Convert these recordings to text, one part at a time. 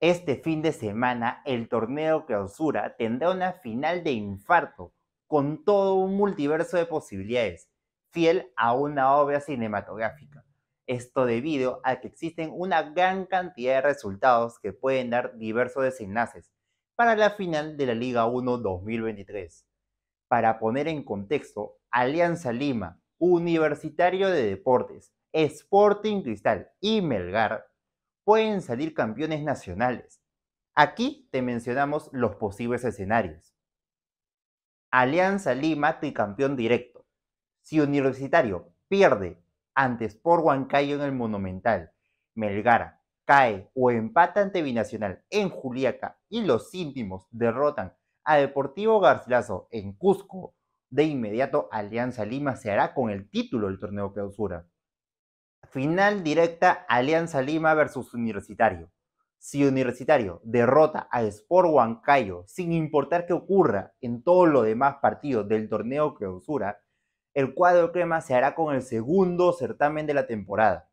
Este fin de semana, el torneo clausura tendrá una final de infarto, con todo un multiverso de posibilidades, fiel a una obra cinematográfica. Esto debido a que existen una gran cantidad de resultados que pueden dar diversos desenlaces para la final de la Liga 1 2023. Para poner en contexto, Alianza Lima, Universitario de Deportes, Sporting Cristal y Melgar pueden salir campeones nacionales. Aquí te mencionamos los posibles escenarios. Alianza Lima, tricampeón directo. Si Universitario pierde ante Sport Huancayo en el Monumental, Melgar cae o empata ante Binacional en Juliaca y los íntimos derrotan a Deportivo Garcilaso en Cusco, de inmediato Alianza Lima se hará con el título del torneo clausura. Final directa Alianza Lima versus Universitario. Si Universitario derrota a Sport Huancayo sin importar qué ocurra en todos los demás partidos del torneo clausura, el cuadro crema se hará con el segundo certamen de la temporada.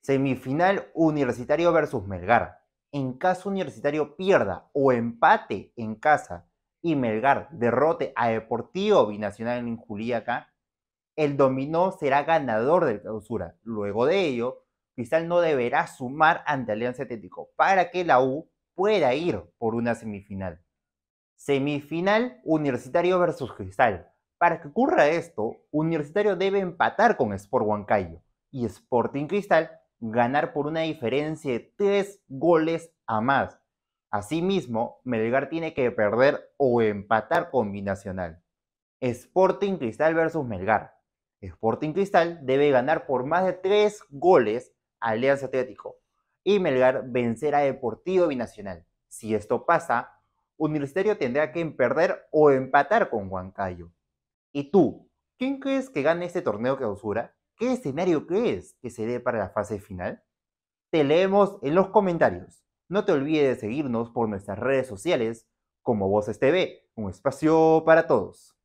Semifinal Universitario versus Melgar. En caso Universitario pierda o empate en casa y Melgar derrote a Deportivo Binacional en Juliaca, el dominó será ganador de clausura. Luego de ello, Cristal no deberá sumar ante Alianza Atlético para que la U pueda ir por una semifinal. Semifinal Universitario versus Cristal. Para que ocurra esto, Universitario debe empatar con Sport Huancayo y Sporting Cristal ganar por una diferencia de tres goles a más. Asimismo, Melgar tiene que perder o empatar con Binacional. Sporting Cristal versus Melgar. Sporting Cristal debe ganar por más de tres goles a Alianza Atlético y Melgar vencer a Deportivo Binacional. Si esto pasa, Universitario tendrá que perder o empatar con Huancayo. ¿Y tú? ¿Quién crees que gane este torneo clausura? ¿Qué escenario crees que se dé para la fase final? Te leemos en los comentarios. No te olvides de seguirnos por nuestras redes sociales como Voces TV, un espacio para todos.